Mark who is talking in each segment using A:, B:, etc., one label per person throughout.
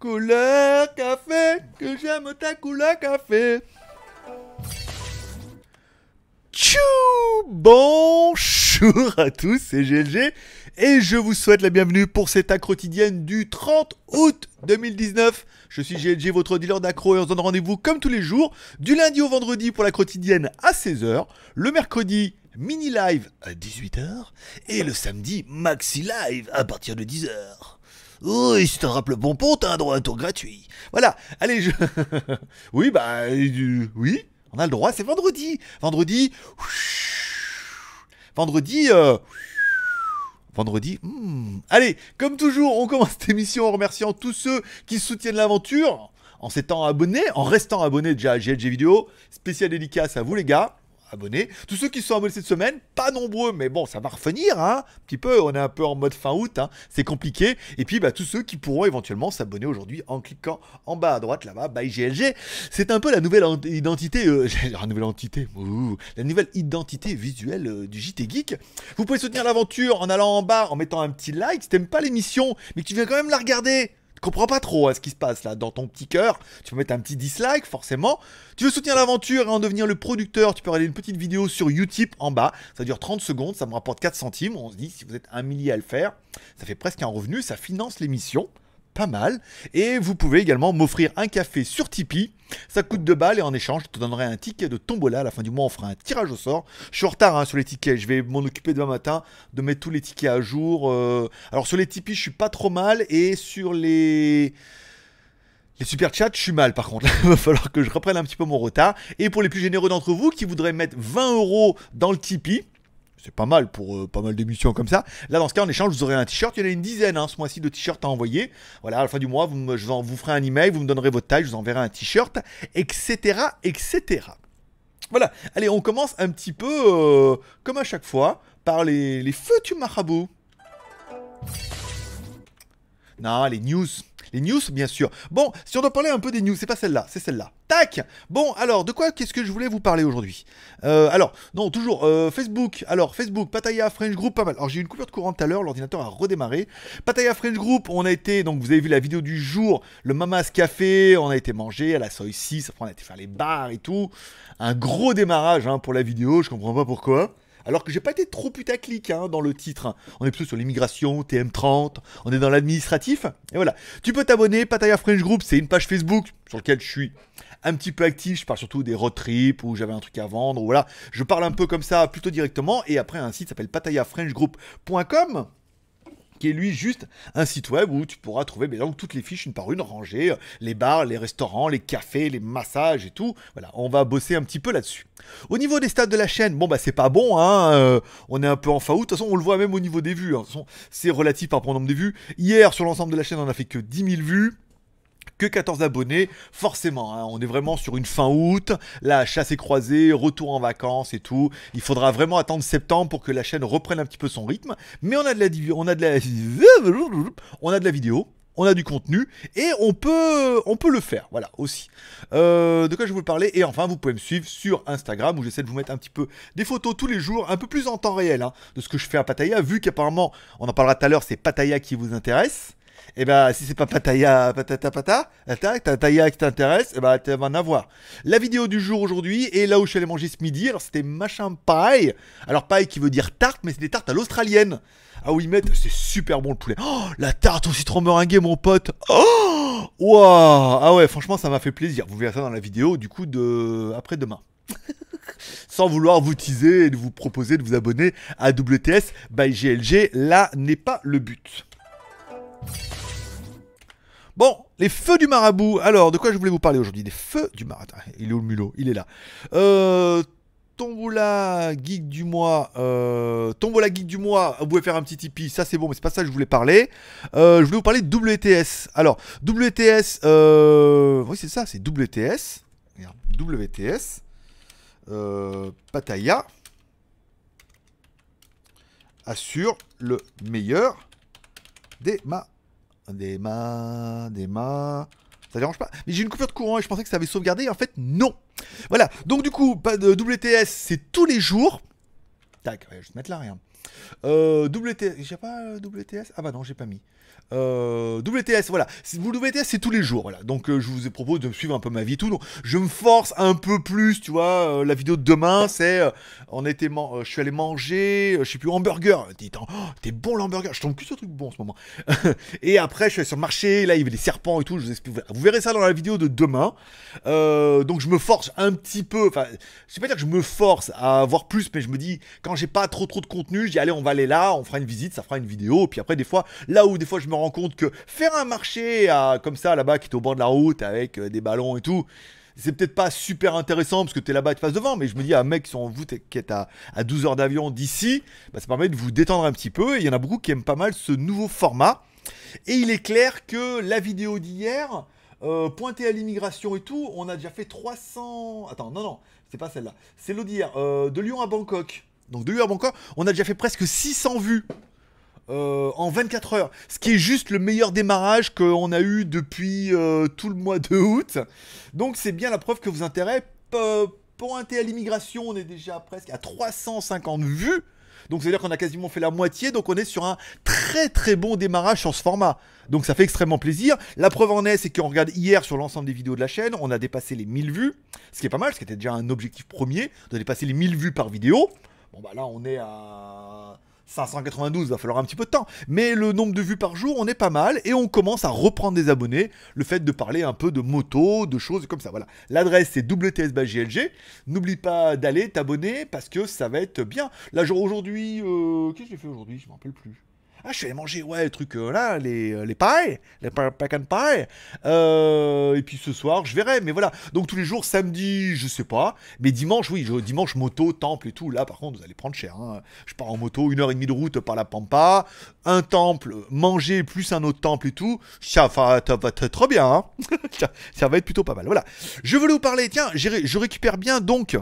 A: couleur café, que j'aime ta couleur café. Tchou Bonjour à tous, c'est GLG et je vous souhaite la bienvenue pour cette accro quotidienne du 30 août 2019. Je suis GLG, votre dealer d'accro, et on se donne rendez-vous comme tous les jours, du lundi au vendredi pour la quotidienne à 16h, le mercredi mini live à 18h, et le samedi maxi live à partir de 10h. Oui, oh, si t'en le pont, t'as un droit à un tour gratuit. Voilà, allez, je... oui, bah, oui, on a le droit, c'est vendredi. Vendredi... Vendredi... Euh, vendredi. Hmm. Allez, comme toujours, on commence cette émission en remerciant tous ceux qui soutiennent l'aventure, en s'étant abonnés, en restant abonné déjà à GLG Vidéo. Spécial dédicace à vous les gars abonnés. Tous ceux qui sont abonnés cette semaine, pas nombreux, mais bon, ça va revenir, hein, un petit peu, on est un peu en mode fin août, hein, c'est compliqué. Et puis, bah, tous ceux qui pourront éventuellement s'abonner aujourd'hui en cliquant en bas à droite, là-bas, by GLG. C'est un peu la nouvelle identité, euh, la nouvelle entité, la nouvelle identité visuelle euh, du JT Geek. Vous pouvez soutenir l'aventure en allant en bas, en mettant un petit like. Si t'aimes pas l'émission, mais que tu viens quand même la regarder, tu comprends pas trop à hein, ce qui se passe là dans ton petit cœur. Tu peux mettre un petit dislike forcément. Tu veux soutenir l'aventure et en devenir le producteur, tu peux regarder une petite vidéo sur Utip en bas. Ça dure 30 secondes, ça me rapporte 4 centimes. On se dit si vous êtes un millier à le faire, ça fait presque un revenu, ça finance l'émission pas mal. Et vous pouvez également m'offrir un café sur Tipeee. Ça coûte 2 balles et en échange, je te donnerai un ticket de tombola. À la fin du mois, on fera un tirage au sort. Je suis en retard hein, sur les tickets. Je vais m'en occuper demain matin de mettre tous les tickets à jour. Euh. Alors sur les Tipeee, je suis pas trop mal. Et sur les... Les super chats, je suis mal par contre. Il va falloir que je reprenne un petit peu mon retard. Et pour les plus généreux d'entre vous qui voudraient mettre 20 euros dans le Tipeee, c'est pas mal pour euh, pas mal d'émissions comme ça. Là, dans ce cas, en échange, vous aurez un t-shirt. Il y en a une dizaine hein, ce mois-ci de t-shirts à envoyer. Voilà, à la fin du mois, vous, je vous ferai un email, vous me donnerez votre taille, je vous enverrai un t-shirt, etc., etc. Voilà, allez, on commence un petit peu, euh, comme à chaque fois, par les, les feux du marabout. Non, les news les news, bien sûr. Bon, si on doit parler un peu des news, c'est pas celle-là, c'est celle-là. Tac Bon, alors, de quoi qu'est-ce que je voulais vous parler aujourd'hui euh, Alors, non, toujours, euh, Facebook. Alors, Facebook, Pataya, French Group, pas mal. Alors, j'ai eu une coupure de courant tout à l'heure, l'ordinateur a redémarré. Pataya, French Group, on a été, donc vous avez vu la vidéo du jour, le Mamas Café, on a été manger à la Soy 6, après on a été faire les bars et tout. Un gros démarrage hein, pour la vidéo, je comprends pas pourquoi. Alors que j'ai pas été trop putaclic hein, dans le titre. Hein. On est plutôt sur l'immigration, TM30, on est dans l'administratif. Et voilà. Tu peux t'abonner, Pataya French Group, c'est une page Facebook sur laquelle je suis un petit peu actif. Je parle surtout des road trips où j'avais un truc à vendre. voilà. Je parle un peu comme ça plutôt directement. Et après, un site s'appelle patayafrenchgroup.com qui est lui juste un site web où tu pourras trouver donc, toutes les fiches une par une rangées, euh, les bars, les restaurants, les cafés, les massages et tout. Voilà, on va bosser un petit peu là-dessus. Au niveau des stats de la chaîne, bon bah c'est pas bon, hein, euh, on est un peu en faute, de toute façon on le voit même au niveau des vues, hein. c'est relatif par rapport au nombre de vues. Hier sur l'ensemble de la chaîne on a fait que 10 000 vues que 14 abonnés, forcément, hein, on est vraiment sur une fin août, la chasse est croisée, retour en vacances et tout. Il faudra vraiment attendre septembre pour que la chaîne reprenne un petit peu son rythme. Mais on a de la, on a de la, on a de la vidéo. On a du contenu et on peut, on peut le faire, voilà aussi. Euh, de quoi je vais parler Et enfin, vous pouvez me suivre sur Instagram où j'essaie de vous mettre un petit peu des photos tous les jours, un peu plus en temps réel hein, de ce que je fais à Pattaya, vu qu'apparemment, on en parlera tout à l'heure, c'est Pattaya qui vous intéresse et eh ben bah, si c'est pas pataya patata qui t'intéresse, et tu vas en avoir. La vidéo du jour aujourd'hui est là où je suis allé manger ce midi, alors c'était machin paille. Alors paille qui veut dire tarte, mais c'est des tartes à l'australienne. Ah oui, mais c'est super bon le poulet. Oh, la tarte au citron meringuée, mon pote. Oh, waouh. Ah ouais, franchement, ça m'a fait plaisir. Vous verrez ça dans la vidéo du coup de après demain. Sans vouloir vous teaser et de vous proposer de vous abonner à WTS by GLG, là n'est pas le but. Bon, les feux du marabout. Alors, de quoi je voulais vous parler aujourd'hui Des feux du marabout. Ah, il est où le mulot Il est là. Euh, tombola geek du mois. Euh, tombola geek du mois. Vous pouvez faire un petit Tipeee. Ça, c'est bon, mais c'est pas ça que je voulais parler. Euh, je voulais vous parler de WTS. Alors, WTS. oui, c'est ça, c'est WTS. WTS. Pataya. assure le meilleur des ma... Des ma... Des ma... Ça dérange pas Mais j'ai une coupure de courant et je pensais que ça avait sauvegardé. En fait, non Voilà. Donc du coup, pas de WTS, c'est tous les jours. Tac, je vais juste mettre là, rien. Euh, WTS... J'ai pas euh, WTS Ah bah non, j'ai pas mis. Euh, WTS, voilà. WTS, c'est tous les jours, voilà. Donc, euh, je vous propose de suivre un peu ma vie et tout. Donc, je me force un peu plus, tu vois. Euh, la vidéo de demain, c'est. on était. je suis allé manger, je sais plus, hamburger. Hein, oh, t'es bon l'hamburger. Je tombe que sur truc bon en ce moment. et après, je suis allé sur le marché. Là, il y avait des serpents et tout. Je vous, vous verrez ça dans la vidéo de demain. donc, je me force un petit peu. Enfin, je sais pas dire que je me force à avoir plus, mais je me dis, quand j'ai pas trop trop de contenu, je dis, allez, on va aller là, on fera une visite, ça fera une vidéo. Puis après, des fois, là où des fois je me rend compte que faire un marché comme ça là-bas qui est au bord de la route avec euh, des ballons et tout, c'est peut-être pas super intéressant parce que t'es là-bas et face devant, mais je me dis, à un mec qui sont qui est à, à 12 heures d'avion d'ici, bah, ça permet de vous détendre un petit peu. Et il y en a beaucoup qui aiment pas mal ce nouveau format. Et il est clair que la vidéo d'hier, euh, pointée à l'immigration et tout, on a déjà fait 300. Attends, non, non, c'est pas celle-là. C'est l'autre d'hier, euh, de Lyon à Bangkok. Donc de Lyon à Bangkok, on a déjà fait presque 600 vues. Euh, en 24 heures. Ce qui est juste le meilleur démarrage qu'on a eu depuis euh, tout le mois de août. Donc c'est bien la preuve que vous intérêts Pointé à l'immigration, on est déjà presque à 350 vues. Donc c'est-à-dire qu'on a quasiment fait la moitié, donc on est sur un très très bon démarrage sur ce format. Donc ça fait extrêmement plaisir. La preuve en est, c'est qu'on regarde hier sur l'ensemble des vidéos de la chaîne, on a dépassé les 1000 vues, ce qui est pas mal, ce qui était déjà un objectif premier, de dépasser les 1000 vues par vidéo. Bon bah là on est à 592, va falloir un petit peu de temps. Mais le nombre de vues par jour, on est pas mal et on commence à reprendre des abonnés. Le fait de parler un peu de moto, de choses comme ça. Voilà. L'adresse c'est WTSBJLG. N'oublie pas d'aller t'abonner parce que ça va être bien. Là, aujourd'hui, euh, qu'est-ce que j'ai fait aujourd'hui Je m'en rappelle plus. Ah, je vais manger, ouais, le truc euh, là, les, euh, les pies, les pack and euh, et puis ce soir, je verrai, mais voilà. Donc tous les jours, samedi, je sais pas. Mais dimanche, oui, dimanche, moto, temple et tout. Là, par contre, vous allez prendre cher. Hein. Je pars en moto, une heure et demie de route par la Pampa, un temple, manger plus un autre temple et tout. Ça va, être bien. Hein. ça, ça, va être plutôt pas mal. Voilà. Je voulais vous parler, tiens, je récupère bien donc.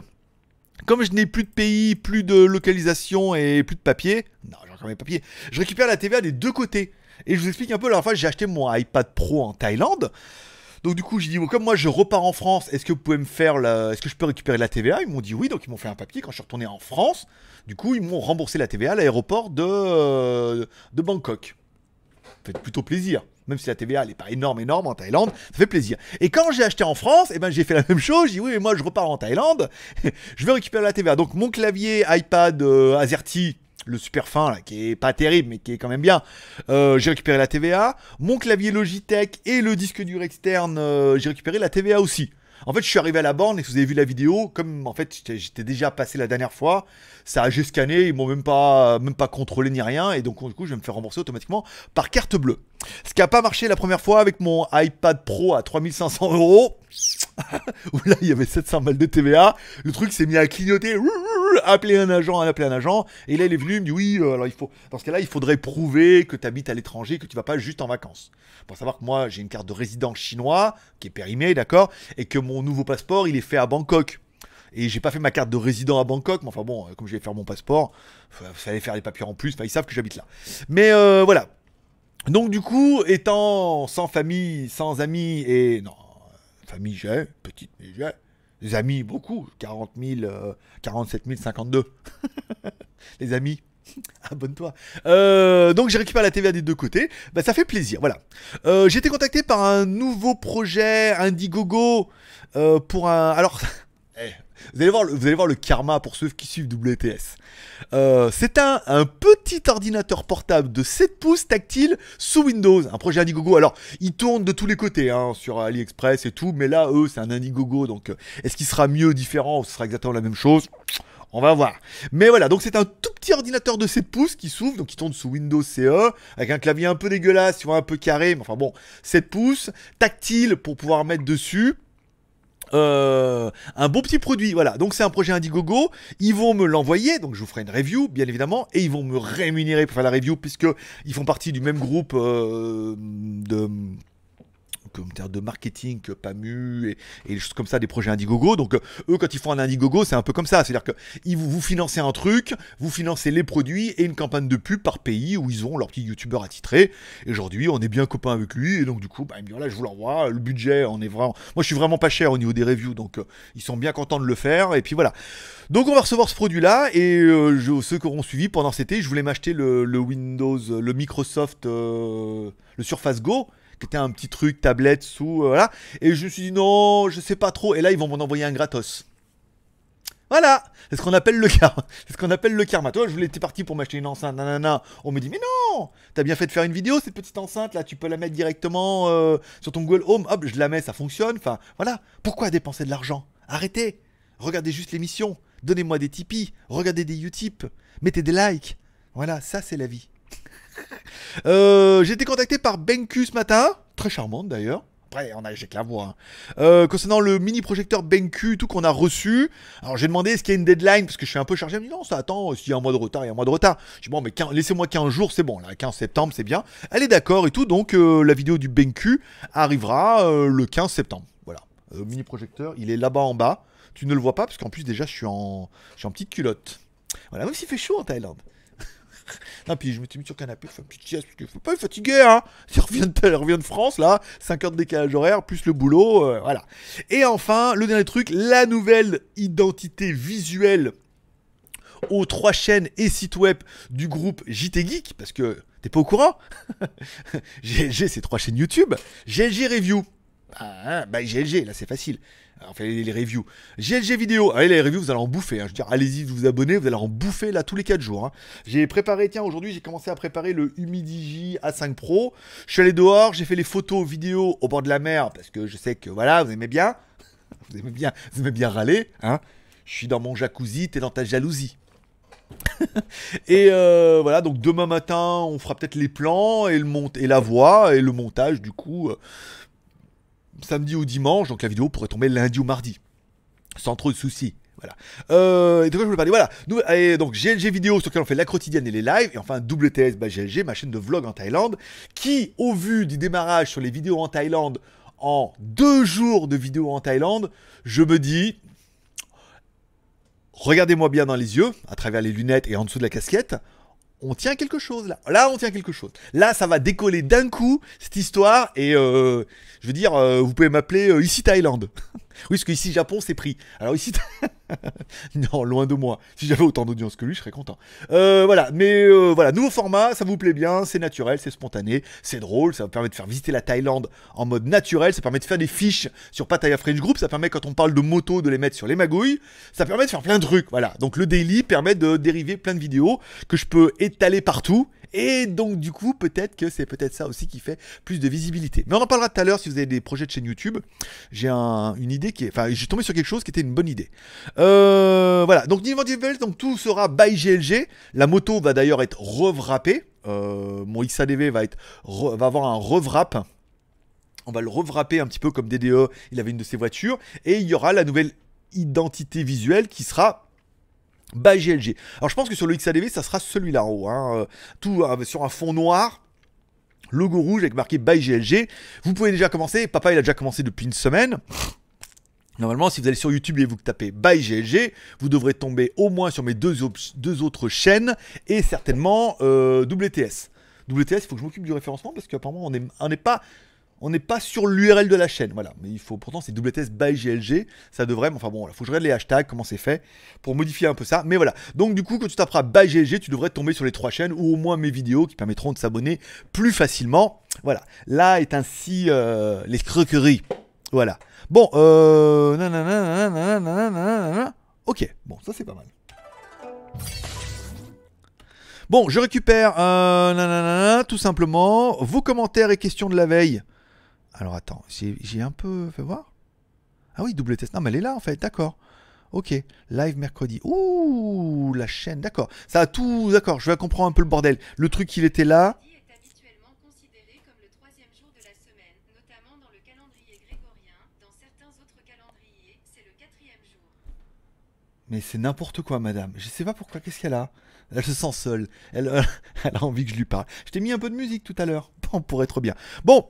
A: Comme je n'ai plus de pays, plus de localisation et plus de papier, non, j'ai encore mes papiers, je récupère la TVA des deux côtés. Et je vous explique un peu, la dernière fois, j'ai acheté mon iPad Pro en Thaïlande. Donc du coup, j'ai dit, comme moi je repars en France, est-ce que vous pouvez me faire la... Est-ce que je peux récupérer la TVA Ils m'ont dit oui, donc ils m'ont fait un papier quand je suis retourné en France. Du coup, ils m'ont remboursé la TVA à l'aéroport de, euh, de Bangkok. Faites plutôt plaisir même si la TVA n'est pas énorme, énorme en Thaïlande, ça fait plaisir. Et quand j'ai acheté en France, eh ben, j'ai fait la même chose, j'ai dit oui, mais moi je repars en Thaïlande, je vais récupérer la TVA. Donc mon clavier iPad euh, AZERTY, le super fin qui est pas terrible mais qui est quand même bien. Euh, j'ai récupéré la TVA, mon clavier Logitech et le disque dur externe, euh, j'ai récupéré la TVA aussi. En fait, je suis arrivé à la borne et si vous avez vu la vidéo, comme en fait j'étais déjà passé la dernière fois, ça a juste scanné, ils m'ont même pas, même pas contrôlé ni rien et donc du coup je vais me faire rembourser automatiquement par carte bleue. Ce qui a pas marché la première fois avec mon iPad Pro à 3500 euros, où là il y avait 700 balles de TVA, le truc s'est mis à clignoter appeler un agent, appeler un agent. Et là, il est venu, il me dit oui, euh, alors il faut, dans ce cas-là, il faudrait prouver que tu habites à l'étranger, que tu vas pas juste en vacances. Pour savoir que moi, j'ai une carte de résident chinois qui est périmée, d'accord, et que mon nouveau passeport, il est fait à Bangkok. Et j'ai pas fait ma carte de résident à Bangkok, mais enfin bon, euh, comme je vais faire mon passeport, fallait euh, faire les papiers en plus, enfin ils savent que j'habite là. Mais voilà. Donc du coup, étant sans famille, sans amis et non, famille j'ai, petite mais j'ai, les amis, beaucoup. 40 000, 47 052. les amis, abonne-toi. Euh, donc j'ai récupéré la TVA des deux côtés. Bah, ça fait plaisir, voilà. Euh, j'ai été contacté par un nouveau projet Indiegogo euh, pour un... Alors... Eh, vous allez voir, le karma pour ceux qui suivent WTS. Euh, c'est un, petit ordinateur portable de 7 pouces tactile sous Windows, un projet Indiegogo. Alors, il tourne de tous les côtés, hein, sur AliExpress et tout, mais là, eux, c'est un Indiegogo, donc euh, est-ce qu'il sera mieux, différent, ou ce sera exactement la même chose on va voir. Mais voilà, donc c'est un tout petit ordinateur de 7 pouces qui s'ouvre, donc il tourne sous Windows CE, avec un clavier un peu dégueulasse, un peu carré, mais enfin bon, 7 pouces, tactile pour pouvoir mettre dessus. Euh, un bon petit produit, voilà. Donc c'est un projet Indiegogo. Ils vont me l'envoyer, donc je vous ferai une review, bien évidemment, et ils vont me rémunérer pour faire la review puisque ils font partie du même groupe euh, de comme en de marketing, PAMU et, et des choses comme ça, des projets Indiegogo. Donc, euh, eux, quand ils font un Indiegogo, c'est un peu comme ça. C'est-à-dire que ils vous, vous financez un truc, vous financez les produits et une campagne de pub par pays où ils ont leur petit youtubeur attitré. Et aujourd'hui, on est bien copains avec lui. Et donc, du coup, bah, il dit, là, je vous l'envoie. Le budget, on est vraiment. Moi, je suis vraiment pas cher au niveau des reviews. Donc, euh, ils sont bien contents de le faire. Et puis voilà. Donc, on va recevoir ce produit-là. Et euh, ceux qui auront suivi pendant cet été, je voulais m'acheter le, Windows, le Microsoft, le Surface Go qui un petit truc tablette sous, euh, voilà. Et je me suis dit non, je sais pas trop. Et là, ils vont m'en envoyer un gratos. Voilà, c'est ce qu'on appelle le karma. C'est ce qu'on appelle le karma. Toi, je voulais, t'es parti pour m'acheter une enceinte, nanana. On me dit, mais non, t'as bien fait de faire une vidéo, cette petite enceinte là, tu peux la mettre directement euh, sur ton Google Home. Hop, je la mets, ça fonctionne. Enfin, voilà. Pourquoi dépenser de l'argent Arrêtez. Regardez juste l'émission. Donnez-moi des Tipeee. Regardez des Utip. Mettez des likes. Voilà, ça c'est la vie. Euh, j'ai été contacté par Benku ce matin, très charmante d'ailleurs. Après, on a que la voix. Hein. Euh, concernant le mini projecteur BenQ, tout qu'on a reçu, alors j'ai demandé est-ce qu'il y a une deadline parce que je suis un peu chargé. Elle dit non, ça attend. Euh, s'il y a un mois de retard, il y a un mois de retard. Je dis bon, mais laissez-moi 15 jours, c'est bon. Là, 15 septembre, c'est bien. Elle est d'accord et tout. Donc la vidéo du BenQ arrivera le 15 septembre. Voilà. mini projecteur, il est là-bas en bas. Tu ne le vois pas parce qu'en plus déjà, je suis en, je suis en petite culotte. Voilà, même s'il fait chaud en Thaïlande. Non, puis je m'étais mis sur le canapé, je fais une parce que pas être fatigué, hein. Je reviens, de, de France, là, 5 heures de décalage horaire, plus le boulot, euh, voilà. Et enfin, le dernier truc, la nouvelle identité visuelle aux trois chaînes et sites web du groupe JT Geek, parce que t'es pas au courant. j'ai ces trois chaînes YouTube. GLG Review, ah, ah, bah GLG, là c'est facile. on fait les, reviews. GLG vidéo, allez ah, les reviews, vous allez en bouffer. Hein. Je veux dire, allez-y, vous, vous abonnez, vous allez en bouffer là tous les 4 jours. Hein. J'ai préparé, tiens, aujourd'hui j'ai commencé à préparer le Humidigi A5 Pro. Je suis allé dehors, j'ai fait les photos, vidéos au bord de la mer parce que je sais que voilà, vous aimez bien. Vous aimez bien, vous aimez bien râler. Hein. Je suis dans mon jacuzzi, t'es dans ta jalousie. et euh, voilà, donc demain matin, on fera peut-être les plans et, le et la voix et le montage du coup. Euh, samedi ou dimanche, donc la vidéo pourrait tomber lundi ou mardi, sans trop de soucis. Voilà. Euh, et de quoi je voulais parler Voilà. donc GLG vidéo sur lequel on fait la quotidienne et les lives. Et enfin WTS GLG, bah, ma chaîne de vlog en Thaïlande, qui, au vu du démarrage sur les vidéos en Thaïlande, en deux jours de vidéos en Thaïlande, je me dis, regardez-moi bien dans les yeux, à travers les lunettes et en dessous de la casquette on tient quelque chose là. Là, on tient quelque chose. Là, ça va décoller d'un coup cette histoire. Et euh, je veux dire, euh, vous pouvez m'appeler euh, ici Thaïlande. oui, parce ici Japon, c'est pris. Alors ici, non, loin de moi. Si j'avais autant d'audience que lui, je serais content. Euh, voilà, mais euh, voilà, nouveau format, ça vous plaît bien, c'est naturel, c'est spontané, c'est drôle, ça permet de faire visiter la Thaïlande en mode naturel, ça permet de faire des fiches sur Pattaya French Group, ça permet quand on parle de moto de les mettre sur les magouilles, ça permet de faire plein de trucs, voilà. Donc le daily permet de dériver plein de vidéos que je peux étaler partout et donc du coup, peut-être que c'est peut-être ça aussi qui fait plus de visibilité. Mais on en parlera tout à l'heure si vous avez des projets de chaîne YouTube. J'ai une idée qui est... Enfin, j'ai tombé sur quelque chose qui était une bonne idée. Euh, voilà, donc Nintendo donc tout sera by GLG. La moto va d'ailleurs être revrappée. Euh, mon XADV va, être, va avoir un revrappe on va le revrapper un petit peu comme DDE, il avait une de ses voitures, et il y aura la nouvelle identité visuelle qui sera by GLG. Alors je pense que sur le XADV, ça sera celui-là en haut. Hein. Euh, tout euh, sur un fond noir logo rouge avec marqué by GLG. Vous pouvez déjà commencer. Papa, il a déjà commencé depuis une semaine. Normalement, si vous allez sur YouTube et vous tapez by GLG, vous devrez tomber au moins sur mes deux, autres chaînes et certainement euh, WTS. WTS, il faut que je m'occupe du référencement parce qu'apparemment, on n'est pas on n'est pas sur l'URL de la chaîne. Voilà, mais il faut pourtant c'est WTS by GLG, ça devrait, enfin bon, il faut que je regarde les hashtags, comment c'est fait, pour modifier un peu ça. Mais voilà, donc du coup, quand tu taperas by GLG, tu devrais tomber sur les trois chaînes, ou au moins mes vidéos qui permettront de s'abonner plus facilement. Voilà, là est ainsi les croqueries. Voilà. Bon, euh... ok, bon, ça c'est pas mal. Bon, je récupère euh, tout simplement vos commentaires et questions de la veille. Alors attends, j'ai un peu fait voir. Ah oui, double test. Non, mais elle est là en fait, d'accord. Ok, live mercredi. Ouh, la chaîne, d'accord. Ça a tout, d'accord, je vais comprendre un peu le bordel. Le truc, il était là. Mais c'est n'importe quoi, madame. Je sais pas pourquoi, qu'est-ce qu'elle a Elle se sent seule. Euh, elle, a envie que je lui parle. Je t'ai mis un peu de musique tout à l'heure. Bon, pourrait être bien. Bon,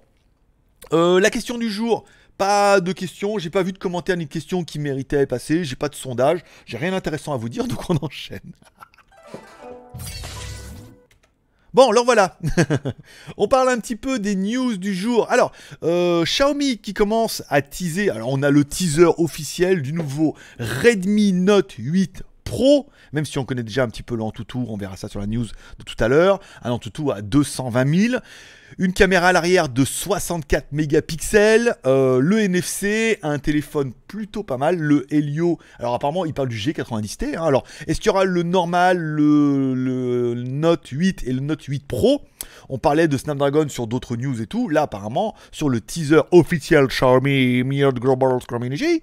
A: euh, la question du jour, pas de questions, j'ai pas vu de commentaires ni de questions qui méritaient passer, j'ai pas de sondage, j'ai rien d'intéressant à vous dire, donc on enchaîne. Bon, alors voilà, on parle un petit peu des news du jour. Alors, euh, Xiaomi qui commence à teaser, alors on a le teaser officiel du nouveau Redmi Note 8 pro, même si on connaît déjà un petit peu l'Antutu, on verra ça sur la news de tout à l'heure, un tout à 220 000, une caméra à l'arrière de 64 mégapixels, euh, le NFC, un téléphone plutôt pas mal, le Helio, alors apparemment il parle du G90T, hein. alors est-ce qu'il y aura le normal, le Note 8 et le Note 8 Pro on parlait de Snapdragon sur d'autres news et tout. Là, apparemment, sur le teaser officiel Xiaomi Mi Global Community,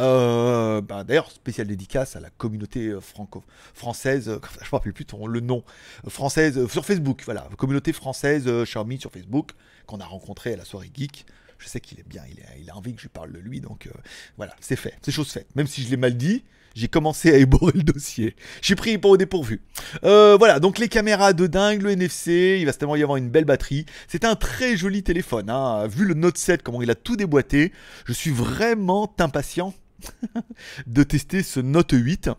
A: euh, bah, d'ailleurs, spéciale dédicace à la communauté euh, franco française, euh, je ne me rappelle plus le nom, euh, française sur Facebook, voilà, communauté française Xiaomi sur Facebook, qu'on a rencontré à la soirée geek. Je sais qu'il est bien, il, il, a envie que je parle de lui, donc voilà, c'est fait, c'est chose faite. Même si je l'ai mal dit, j'ai commencé à éborer le dossier. J'ai pris pour au dépourvu. Euh, voilà, donc les caméras de dingue, le NFC, il va certainement y avoir une belle batterie. C'est un très joli téléphone, hein. vu le Note 7, comment il a tout déboîté, je suis vraiment impatient de tester ce Note 8.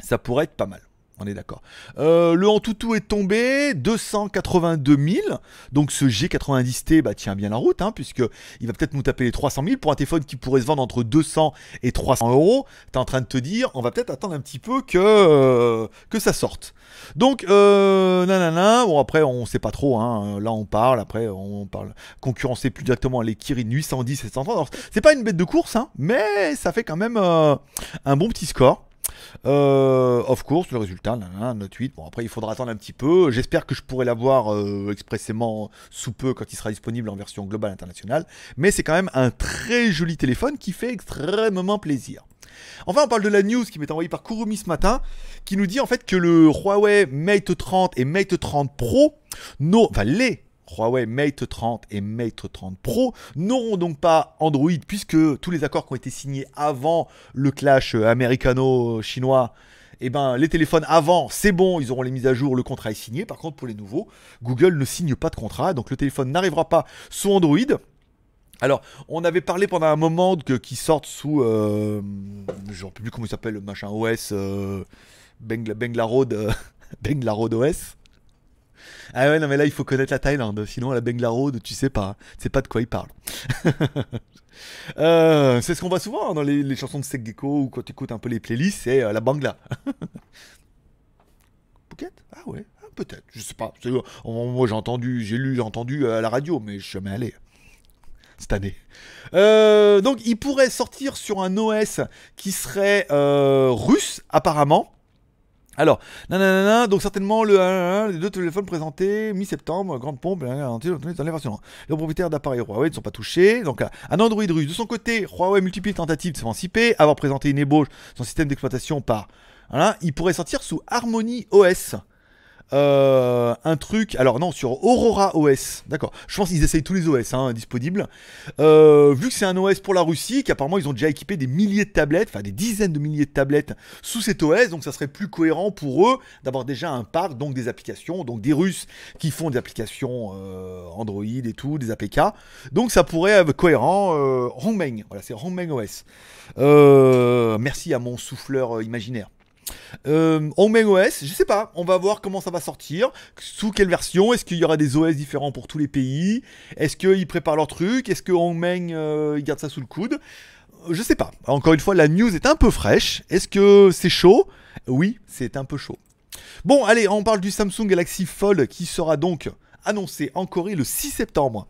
A: Ça pourrait être pas mal on est d'accord. Euh, le Antutu est tombé, 282 000. Donc ce G90T bah, tient bien la route, hein, puisque il va peut-être nous taper les 300 000 pour un téléphone qui pourrait se vendre entre 200 et 300 euros. T'es en train de te dire, on va peut-être attendre un petit peu que, euh, que ça sorte. Donc, euh, nanana, bon après on sait pas trop, hein, là on parle, après on parle concurrencer plus directement les Kirin 810 et 730. c'est pas une bête de course, hein, mais ça fait quand même euh, un bon petit score. Euh, of course, le résultat, Note notre 8. Bon, après, il faudra attendre un petit peu. J'espère que je pourrai l'avoir euh, expressément sous peu quand il sera disponible en version globale internationale. Mais c'est quand même un très joli téléphone qui fait extrêmement plaisir. Enfin, on parle de la news qui m'est envoyée par Kurumi ce matin, qui nous dit en fait que le Huawei Mate 30 et Mate 30 Pro, nos, enfin les Huawei Mate 30 et Mate 30 Pro n'auront donc pas Android puisque tous les accords qui ont été signés avant le clash euh, américano-chinois, eh ben, les téléphones avant, c'est bon, ils auront les mises à jour, le contrat est signé. Par contre, pour les nouveaux, Google ne signe pas de contrat, donc le téléphone n'arrivera pas sous Android. Alors, on avait parlé pendant un moment que sortent sous, euh, je ne sais plus comment il s'appelle, machin OS, euh, Road, Road OS. Ah ouais, non, mais là, il faut connaître la Thaïlande. Sinon, la la Road, tu sais pas. Tu sais pas de quoi il parle. Euh, c'est ce qu'on voit souvent dans les, chansons de Sekgeko ou quand tu écoutes un peu les playlists, c'est euh, la Bangla. Phuket Ah ouais, ah, peut-être. Je sais pas. Euh, moi, j'ai entendu, j'ai lu, j'ai entendu à la radio, mais je suis jamais allé cette année. donc il pourrait sortir sur un OS qui serait russe apparemment. Alors, nanana, donc certainement le, les deux téléphones présentés mi-septembre, grande pompe, dans les versions. Les propriétaires d'appareils Huawei ne sont pas touchés. Donc, un Android russe. De son côté, Huawei multiplie les tentatives de s'émanciper, avoir présenté une ébauche, son système d'exploitation par. Voilà, il pourrait sortir sous Harmony OS. Euh, un truc, alors non, sur Aurora OS, d'accord. Je pense qu'ils essayent tous les OS hein, disponibles. Euh, vu que c'est un OS pour la Russie, qu'apparemment ils ont déjà équipé des milliers de tablettes, enfin des dizaines de milliers de tablettes sous cet OS, donc ça serait plus cohérent pour eux d'avoir déjà un parc, donc des applications, donc des Russes qui font des applications euh, Android et tout, des APK. Donc ça pourrait être cohérent. Hongmeng, voilà, c'est Hongmeng OS. merci à mon souffleur imaginaire. Euh, Hongmeng OS, je sais pas, on va voir comment ça va sortir, sous quelle version, est-ce qu'il y aura des OS différents pour tous les pays, est-ce qu'ils préparent leur truc, est-ce que mène euh, garde ça sous le coude, je sais pas. Encore une fois, la news est un peu fraîche, est-ce que c'est chaud Oui, c'est un peu chaud. Bon, allez, on parle du Samsung Galaxy Fold qui sera donc annoncé en Corée le 6 septembre.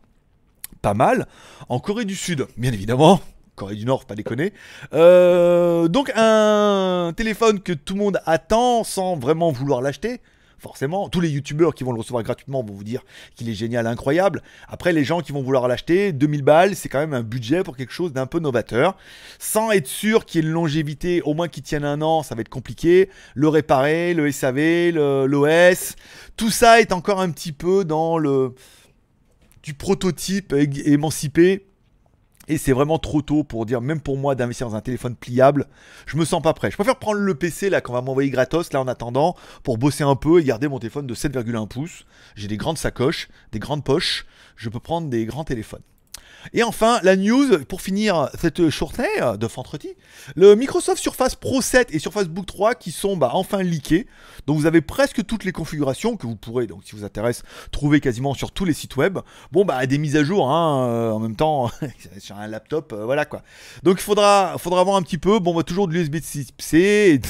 A: Pas mal. En Corée du Sud, bien évidemment. Corée du Nord, pas déconner. Euh, donc un téléphone que tout le monde attend sans vraiment vouloir l'acheter. Forcément, tous les youtubeurs qui vont le recevoir gratuitement vont vous dire qu'il est génial, incroyable. Après, les gens qui vont vouloir l'acheter, 2000 balles, c'est quand même un budget pour quelque chose d'un peu novateur. Sans être sûr qu'il y ait une longévité, au moins qu'il tienne un an, ça va être compliqué. Le réparer, le SAV, l'OS, tout ça est encore un petit peu dans le du prototype émancipé et c'est vraiment trop tôt pour dire, même pour moi, d'investir dans un téléphone pliable. Je me sens pas prêt. Je préfère prendre le PC là qu'on va m'envoyer gratos là en attendant pour bosser un peu et garder mon téléphone de 7,1 pouces. J'ai des grandes sacoches, des grandes poches. Je peux prendre des grands téléphones. Et enfin, la news, pour finir cette journée de Fantretti, le Microsoft Surface Pro 7 et Surface Book 3 qui sont bah, enfin leakés. Donc vous avez presque toutes les configurations que vous pourrez, donc si vous intéresse, trouver quasiment sur tous les sites web. Bon, bah des mises à jour, hein, en même temps, sur un laptop, voilà quoi. Donc il faudra, faudra voir un petit peu. Bon, bah, toujours de l'USB 6C.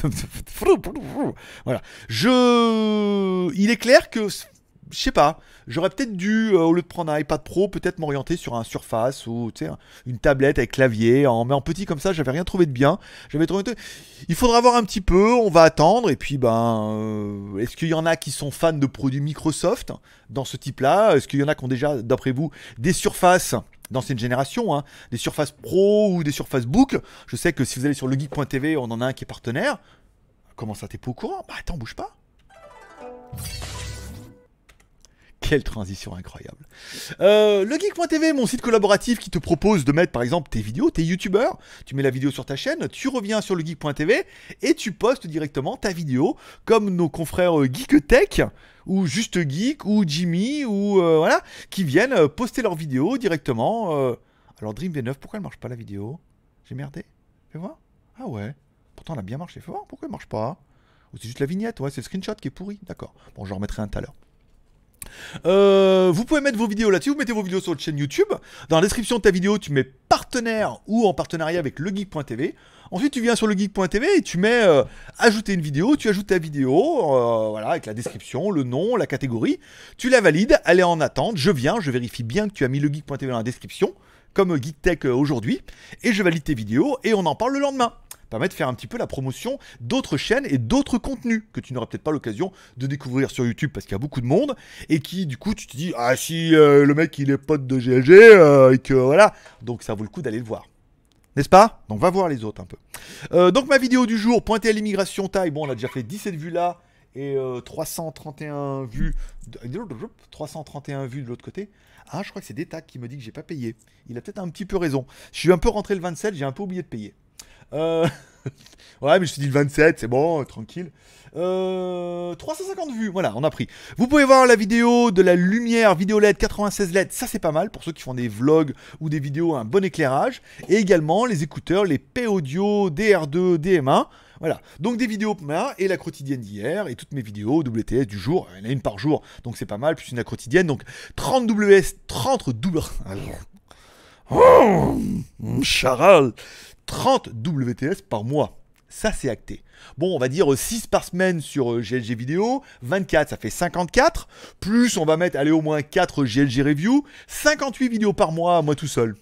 A: voilà. Je... Il est clair que je sais pas, j'aurais peut-être dû, euh, au lieu de prendre un iPad Pro, peut-être m'orienter sur un Surface ou une tablette avec clavier, mais en petit comme ça, j'avais rien trouvé de bien. J'avais trouvé. Il faudra voir un petit peu, on va attendre, et puis ben, euh, est-ce qu'il y en a qui sont fans de produits Microsoft dans ce type-là Est-ce qu'il y en a qui ont déjà, d'après vous, des surfaces cette génération, hein, des surfaces pro ou des surfaces book. Je sais que si vous allez sur legeek.tv, on en a un qui est partenaire. Comment ça, t'es pas au courant Bah attends, bouge pas. Quelle transition incroyable. Euh, le Geek.tv, mon site collaboratif qui te propose de mettre par exemple tes vidéos, tes youtubeurs, tu mets la vidéo sur ta chaîne, tu reviens sur le Geek.tv et tu postes directement ta vidéo comme nos confrères euh, Geek Tech ou Juste Geek ou Jimmy ou euh, voilà, qui viennent euh, poster leurs vidéos directement. Alors Dream V9, pourquoi elle marche pas la vidéo J'ai merdé. Fais voir. Ah ouais. Pourtant elle a bien marché. Fais voir pourquoi elle marche pas. Ou c'est juste la vignette, ouais, c'est le screenshot qui est pourri. D'accord. Bon, je remettrai un tout à l'heure. Euh, vous pouvez mettre vos vidéos là-dessus, vous mettez vos vidéos sur le chaîne YouTube. Dans la description de ta vidéo, tu mets partenaire ou en partenariat avec legeek.tv. Ensuite, tu viens sur legeek.tv et tu mets euh, ajouter une vidéo, tu ajoutes ta vidéo, euh, voilà, avec la description, le nom, la catégorie. Tu la valides, elle est en attente, je viens, je vérifie bien que tu as mis legeek.tv dans la description comme Geek Tech euh, aujourd'hui, et je valide tes vidéos et on en parle le lendemain permet de faire un petit peu la promotion d'autres chaînes et d'autres contenus que tu n'auras peut-être pas l'occasion de découvrir sur YouTube parce qu'il y a beaucoup de monde et qui du coup tu te dis ah si euh, le mec il est pote de GLG euh, et que voilà donc ça vaut le coup d'aller le voir. N'est-ce pas Donc va voir les autres un peu. donc ma vidéo du jour, pointée à l'immigration taille, bon on a déjà fait 17 vues là, et 331 euh, vues. 331 vues de l'autre côté. Ah, je crois que c'est Détac qui me dit que j'ai pas payé. Il a peut-être un petit peu raison. Je suis un peu rentré le 27, j'ai un peu oublié de payer. Euh, ouais, mais je me suis dit le 27, c'est bon, euh, tranquille. 350 vues, voilà, on a pris. Vous pouvez voir la vidéo de la lumière vidéo LED 96 LED, ça c'est pas mal pour ceux qui font des vlogs ou des vidéos à un bon éclairage. Et également les écouteurs, les P-Audio DR2, DM1. Voilà. Donc des vidéos et la quotidienne d'hier et toutes mes vidéos WTS du jour. Il y en a une par jour, donc c'est pas mal, plus une la quotidienne. Donc 30 WS, 30 double. 30 WTS par mois. Ça, c'est acté. Bon, on va dire 6 euh, par semaine sur GLG euh, vidéo, 24, ça fait 54, plus on va mettre, allez, au moins 4 GLG review, 58 vidéos par mois, moi tout seul.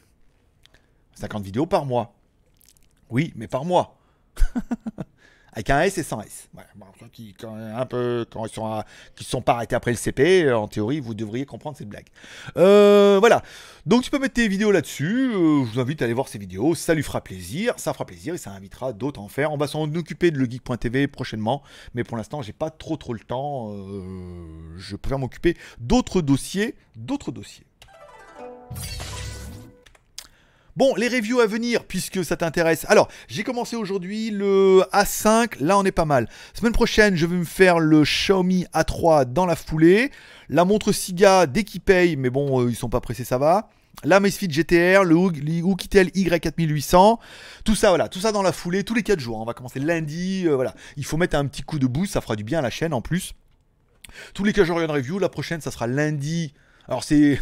A: 50 vidéos par mois. Oui, mais par mois avec un S et sans S. qui, quand, un peu, quand ils sont, qui sont pas arrêtés après le CP, en théorie, vous devriez comprendre cette blague. Euh, voilà. Donc tu peux mettre tes vidéos là-dessus. Euh, je vous invite à aller voir ces vidéos. Ça lui fera plaisir. Ça fera plaisir et ça invitera d'autres à en faire. On va s'en occuper de legeek.tv prochainement. Mais pour l'instant, j'ai pas trop trop le temps. Euh, je préfère m'occuper d'autres dossiers. D'autres dossiers. Bon, les reviews à venir, puisque ça t'intéresse. Alors, j'ai commencé aujourd'hui le A5, là on est pas mal. Semaine prochaine, je vais me faire le Xiaomi A3 dans la foulée. La montre Siga, dès qu'ils payent, mais bon, euh, ils sont pas pressés, ça va la Mesfit GTR, le Oukitel Y4800, tout ça voilà, tout ça dans la foulée, tous les 4 jours, hein. on va commencer lundi, euh, voilà, il faut mettre un petit coup de boost, ça fera du bien à la chaîne en plus. Tous les 4 jours, il y une review, la prochaine ça sera lundi alors c'est,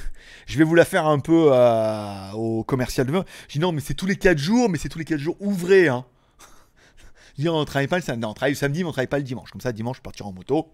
A: je vais vous la faire un peu euh, au commercial de vin. Je dis non, mais c'est tous les 4 jours, mais c'est tous les 4 jours ouvrés. Hein. on travaille pas le samedi, travaille samedi, mais on travaille pas le dimanche. Comme ça, dimanche, je partirai en moto.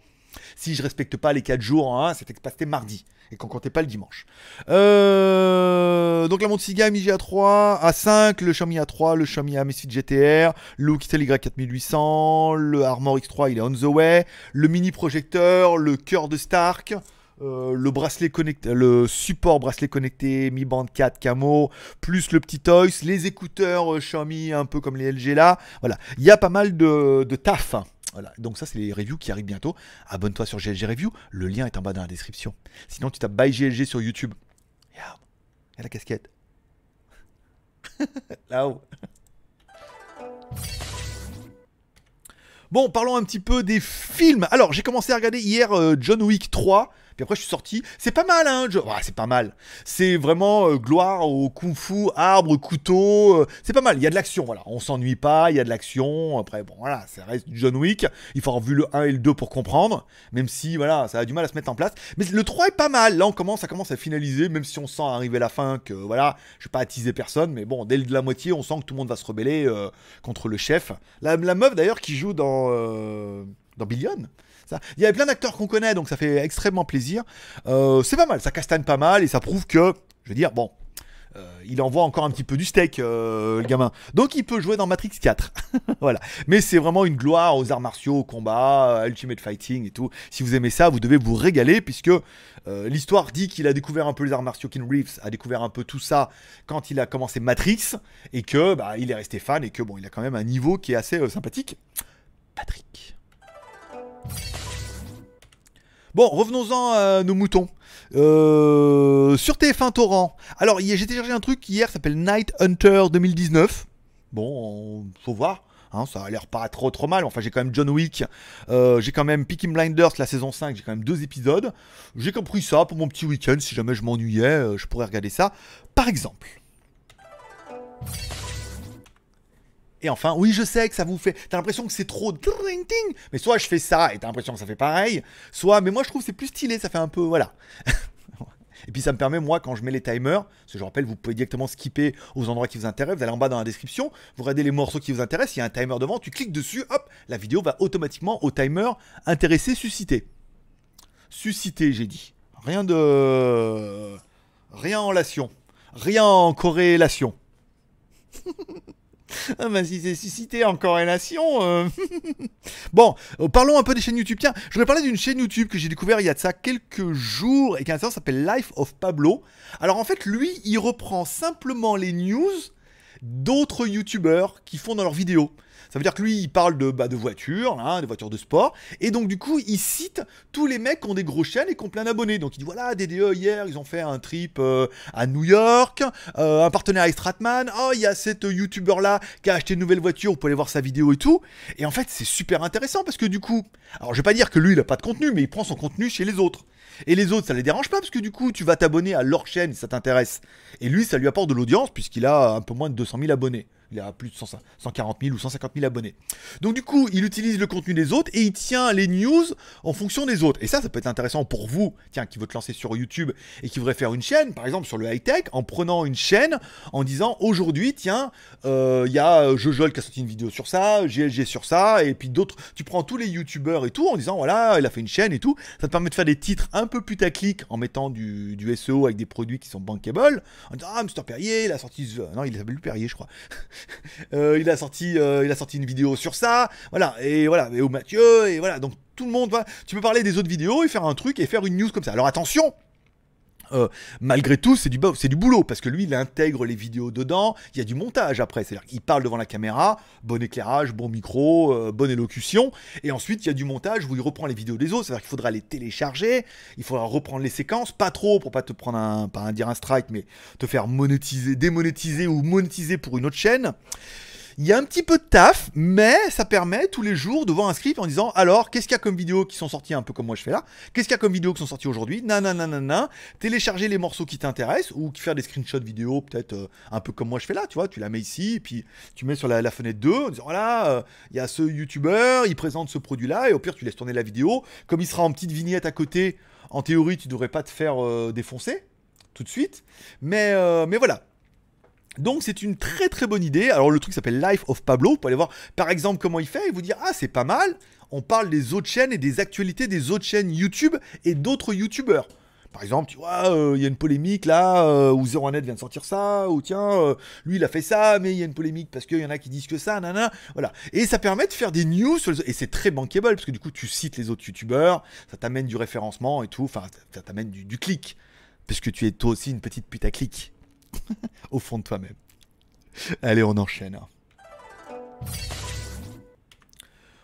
A: Si je respecte pas les 4 jours, hein, c'était que c'était mardi et qu'on comptait pas le dimanche. Euh, donc la Monte MIG A3, A5, le Xiaomi A3, le Xiaomi A6 GTR, le Oukitel Y4800, le Armor X3, il est on the way, le mini projecteur, le cœur de Stark. Euh, le bracelet le support bracelet connecté Mi Band 4 camo, plus le petit Toys, les écouteurs euh, Xiaomi un peu comme les LG là. Voilà, il y a pas mal de, taf. Hein. Voilà. Donc ça, c'est les reviews qui arrivent bientôt. Abonne-toi sur GLG Review. Le lien est en bas dans la description. Sinon, tu tapes By GLG sur YouTube. Et la casquette. Là-haut. Bon, parlons un petit peu des films. Alors, j'ai commencé à regarder hier euh, John Wick 3. Puis après, je suis sorti. C'est pas mal, hein. c'est pas mal. C'est vraiment euh, gloire au kung-fu, arbre, couteau. Euh, c'est pas mal. Il y a de l'action, voilà. On s'ennuie pas. Il y a de l'action. Après, bon, voilà, ça reste John Wick. Il faut avoir vu le 1 et le 2 pour comprendre. Même si, voilà, ça a du mal à se mettre en place. Mais le 3 est pas mal. Là, on commence, ça commence à finaliser. Même si on sent arriver la fin que, voilà, je vais pas attiser personne. Mais bon, dès la moitié, on sent que tout le monde va se rebeller euh, contre le chef. La, meuf, d'ailleurs, qui joue dans dans Billion, il y avait plein d'acteurs qu'on connaît, donc ça fait extrêmement plaisir. Euh, c'est pas mal, ça castagne pas mal et ça prouve que, je veux dire, bon, euh, il envoie encore un petit peu du steak, euh, le gamin. Donc il peut jouer dans Matrix 4. voilà. Mais c'est vraiment une gloire aux arts martiaux, au combat, Ultimate Fighting et tout. Si vous aimez ça, vous devez vous régaler, puisque l'histoire dit qu'il a découvert un peu les arts martiaux. King Reeves a découvert un peu tout ça quand il a commencé Matrix, et que bah, il est resté fan, et que bon, il a quand même un niveau qui est assez sympathique. Patrick. Bon, revenons-en à euh, nos moutons. Euh, sur TF1 Torrent. Alors, j'ai téléchargé un truc hier, ça s'appelle Night Hunter 2019. Bon, faut voir. Hein, ça a l'air pas trop trop mal. Enfin, j'ai quand même John Wick, euh, j'ai quand même Peaky Blinders, la saison 5, j'ai quand même deux épisodes. J'ai compris ça pour mon petit week-end. Si jamais je m'ennuyais, je pourrais regarder ça. Par exemple. Et enfin, oui, je sais que ça vous fait. T'as l'impression que c'est trop. Mais soit je fais ça et t'as l'impression que ça fait pareil. Soit, mais moi je trouve que c'est plus stylé, ça fait un peu. Voilà. Et puis ça me permet, moi, quand je mets les timers, parce que je rappelle, vous pouvez directement skipper aux endroits qui vous intéressent, vous allez en bas dans la description, vous regardez les morceaux qui vous intéressent, il y a un timer devant, tu cliques dessus, hop, la vidéo va automatiquement au timer intéressé, suscité. Suscité, j'ai dit. Rien de... Rien en relation Rien en corrélation. ah bah si c'est suscité en corrélation. Euh. bon, euh, parlons un peu des chaînes YouTube. Tiens, je voulais parler d'une chaîne YouTube que j'ai découvert il y a de ça quelques jours et qui s'appelle Life of Pablo. Alors en fait, lui, il reprend simplement les news d'autres youtubeurs qui font dans leurs vidéos. Ça veut dire que lui, il parle de, bah, de voitures, hein, de voitures de sport. Et donc, du coup, il cite tous les mecs qui ont des gros chaînes et qui ont plein d'abonnés. Donc, il dit voilà, DDE, hier, ils ont fait un trip euh, à New York, euh, un partenaire avec Stratman. Oh, il y a cette YouTuber-là qui a acheté une nouvelle voiture, vous pouvez aller voir sa vidéo et tout. Et en fait, c'est super intéressant parce que du coup, alors je vais pas dire que lui, il a pas de contenu, mais il prend son contenu chez les autres. Et les autres, ça les dérange pas parce que du coup, tu vas t'abonner à leur chaîne si ça t'intéresse. Et lui, ça lui apporte de l'audience puisqu'il a un peu moins de 200 000 abonnés. Il a plus de 140 000 ou 150 000 abonnés. Donc du coup, il utilise le contenu des autres et il tient les news en fonction des autres. Et ça, ça peut être intéressant pour vous, tiens, qui veut te lancer sur YouTube et qui voudrait faire une chaîne, par exemple sur le high-tech, en prenant une chaîne, en disant aujourd'hui, tiens, il euh, y a euh, Jojol qui a sorti une vidéo sur ça, GLG sur ça, et puis d'autres. Tu prends tous les YouTubeurs et tout, en disant voilà, il a fait une chaîne et tout. Ça te permet de faire des titres un peu putaclic en mettant du, SEO avec des produits qui sont bankable. En disant ah, Mr. Perrier, il a sorti. Euh, non, il s'appelle Perrier, je crois. Euh, il a sorti, euh, il a sorti une vidéo sur ça, voilà, et voilà, et au Mathieu, et voilà, donc tout le monde va. Tu peux parler des autres vidéos et faire un truc et faire une news comme ça. Alors attention, euh, malgré tout, c'est du, boulot, parce que lui, il intègre les vidéos dedans, il y a du montage après, c'est-à-dire qu'il parle devant la caméra, bon éclairage, bon micro, euh, bonne élocution, et ensuite il y a du montage où il reprend les vidéos des autres, c'est-à-dire qu'il faudra les télécharger, il faudra reprendre les séquences, pas trop pour pas te prendre un, pas dire un strike, mais te faire monétiser, démonétiser ou monétiser pour une autre chaîne. Il y a un petit peu de taf, mais ça permet tous les jours de voir un script en disant alors, qu'est-ce qu'il y a comme vidéos qui sont sorties un peu comme moi je fais là Qu'est-ce qu'il y a comme vidéos qui sont sorties aujourd'hui télécharger les morceaux qui t'intéressent ou faire des screenshots vidéo, peut-être euh, un peu comme moi je fais là, tu vois, tu la mets ici, et puis tu mets sur la, fenêtre 2 en disant voilà, euh, il y a ce youtubeur, il présente ce produit-là, et au pire tu laisses tourner la vidéo. Comme il sera en petite vignette à côté, en théorie tu devrais pas te faire euh, défoncer tout de suite. Mais, mais voilà, donc c'est une très très bonne idée. Alors le truc s'appelle Life of Pablo. Vous pouvez aller voir par exemple comment il fait et vous dire ah c'est pas mal. On parle des autres chaînes et des actualités des autres chaînes YouTube et d'autres YouTubeurs. Par exemple, tu vois, euh, il y a une polémique là euh, où vient de sortir ça, ou tiens, euh, lui il a fait ça, mais il y a une polémique parce qu'il y en a qui disent que ça, nanana. Voilà. Et ça permet de faire des news et c'est très bankable parce que du coup tu cites les autres youtubeurs, ça t'amène du référencement et tout, enfin ça t'amène du, clic parce que tu es toi aussi une petite pute à clic. Au fond de toi-même. Allez, on enchaîne. Hein.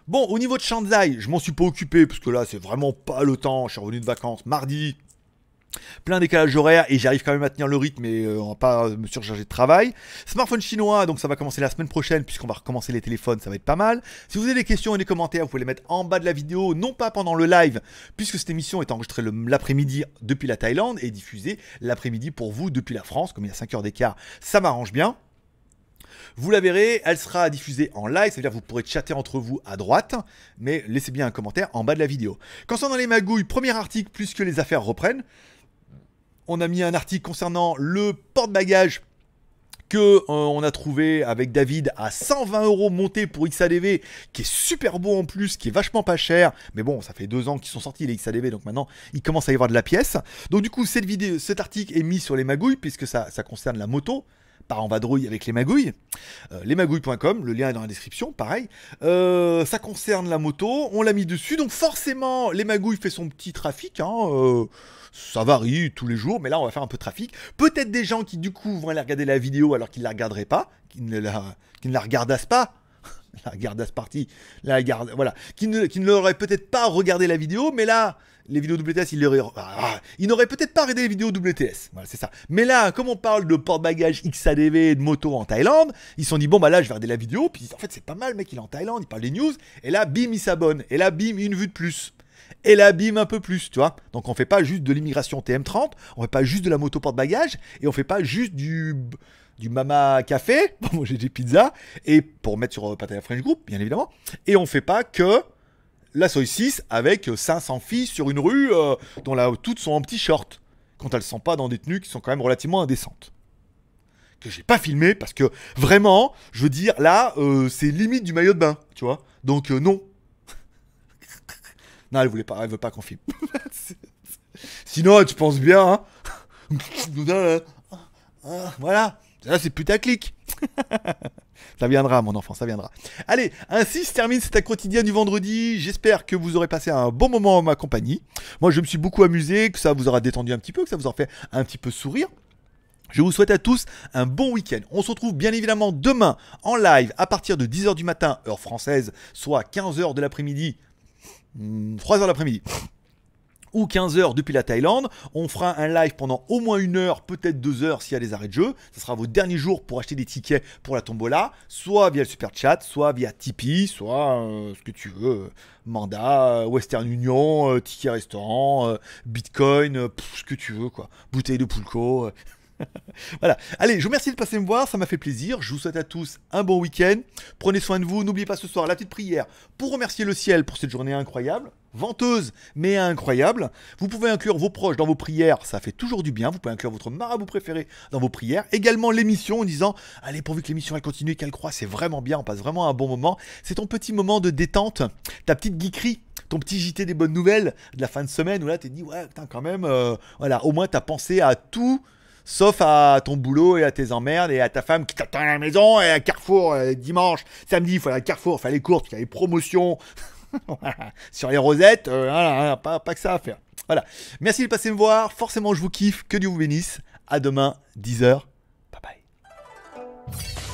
A: Bon, au niveau de Shanzai, je m'en suis pas occupé, parce que là, c'est vraiment pas le temps. Je suis revenu de vacances mardi plein décalage horaire et j'arrive quand même à tenir le rythme et on euh, va pas euh, me surcharger de travail. Smartphone chinois, donc ça va commencer la semaine prochaine puisqu'on va recommencer les téléphones, ça va être pas mal. Si vous avez des questions et des commentaires, vous pouvez les mettre en bas de la vidéo, non pas pendant le live puisque cette émission est enregistrée l'après-midi depuis la Thaïlande et diffusée l'après-midi pour vous depuis la France, comme il y a 5 heures d'écart, ça m'arrange bien. Vous la verrez, elle sera diffusée en live, c'est-à-dire vous pourrez chatter entre vous à droite, mais laissez bien un commentaire en bas de la vidéo. Concernant les magouilles, premier article, que les affaires reprennent, on a mis un article concernant le porte-bagages que euh, on a trouvé avec David à 120 euros monté pour XADV, qui est super beau en plus, qui est vachement pas cher. Mais bon, ça fait deux ans qu'ils sont sortis les XADV, donc maintenant il commence à y avoir de la pièce. Donc du coup, cette vidéo, cet article est mis sur les magouilles puisque ça, concerne la moto. Par en vadrouille avec les magouilles, euh, lesmagouilles.com, le lien est dans la description, pareil. Euh, ça concerne la moto, on l'a mis dessus, donc forcément, les magouilles fait son petit trafic. Hein, ça varie tous les jours, mais là on va faire un peu de trafic. Peut-être des gens qui du coup vont aller regarder la vidéo alors qu'ils ne la regarderaient pas, qui ne la, qui ne la regardassent pas. la regardassent partie, la garde, voilà, qui ne, qui l'auraient peut-être pas regardé la vidéo, mais là, les vidéos WTS, il ah, ah, n'auraient n'aurait peut-être pas regardé les vidéos WTS. Voilà, c'est ça. Mais là, comme on parle de porte-bagages XADV de moto en Thaïlande, ils se sont dit, bon, bah là, je vais regarder la vidéo. Puis en fait, c'est pas mal, mec, il est en Thaïlande, il parle des news. Et là, bim, il s'abonne. Et là, bim, une vue de plus et l'abîme un peu plus, tu vois. Donc on fait pas juste de l'immigration TM30, on fait pas juste de la moto porte-bagages et on fait pas juste du du Mama Café, pour manger des pizzas et pour mettre sur euh, Pataya French Group, bien évidemment. Et on fait pas que la Soi6 avec 500 euh, filles sur une rue euh, dont la, toutes sont en petits shorts quand elles sont pas dans des tenues qui sont quand même relativement indécentes que j'ai pas filmé parce que vraiment, je veux dire, là, c'est limite du maillot de bain, tu vois. Donc non, non, elle voulait pas, veut pas qu'on filme. Sinon, tu penses bien, hein. Voilà, Ça, c'est clic. ça viendra, mon enfant, ça viendra. Allez, ainsi se termine cet quotidien du vendredi. J'espère que vous aurez passé un bon moment en ma compagnie. Moi, je me suis beaucoup amusé, que ça vous aura détendu un petit peu, que ça vous aura fait un petit peu sourire. Je vous souhaite à tous un bon week-end. On se retrouve bien évidemment demain en live à partir de 10h du matin, heure française, soit 15h de l'après-midi, 3h hmm, l'après-midi ou 15h depuis la Thaïlande. On fera un live pendant au moins une heure, peut-être deux heures s'il y a des arrêts de jeu. Ce sera vos derniers jours pour acheter des tickets pour la tombola, soit via le super chat, soit via Tipeee, soit euh, ce que tu veux, euh, mandat, euh, Western Union, ticket restaurant, Bitcoin, ce que tu veux quoi, bouteille de Poulco. voilà. Allez, je vous remercie de passer me voir, ça m'a fait plaisir. Je vous souhaite à tous un bon week-end. Prenez soin de vous. N'oubliez pas ce soir la petite prière pour remercier le ciel pour cette journée incroyable. Venteuse, mais incroyable. Vous pouvez inclure vos proches dans vos prières, ça fait toujours du bien. Vous pouvez inclure votre marabout préféré dans vos prières. Également l'émission en disant Allez, pourvu que l'émission elle continue qu'elle croit, c'est vraiment bien, on passe vraiment un bon moment. C'est ton petit moment de détente, ta petite geekerie ton petit JT des bonnes nouvelles de la fin de semaine où là t'es dit ouais quand même euh, voilà au moins t'as pensé à tout sauf à ton boulot et à tes emmerdes et à ta femme qui t'attend à la maison et à Carrefour euh, dimanche, samedi, il faut aller à Carrefour, il les courses, il a les promotions sur les rosettes, euh, voilà, pas, pas que ça à faire. Voilà. Merci de passer me voir, forcément je vous kiffe, que Dieu vous bénisse. À demain, 10h. Bye bye.